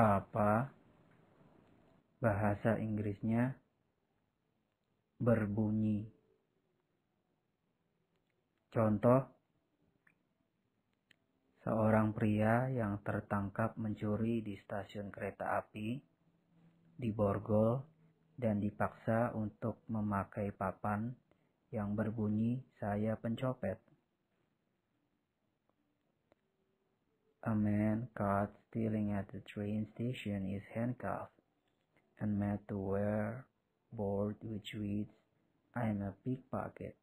apa bahasa Inggrisnya berbunyi. Contoh, seorang pria yang tertangkap mencuri di stasiun kereta api di Borgol dan dipaksa untuk memakai papan yang berbunyi "Saya pencopet". A man caught stealing at the train station is handcuffed and made to wear a board which reads, I am a pickpocket.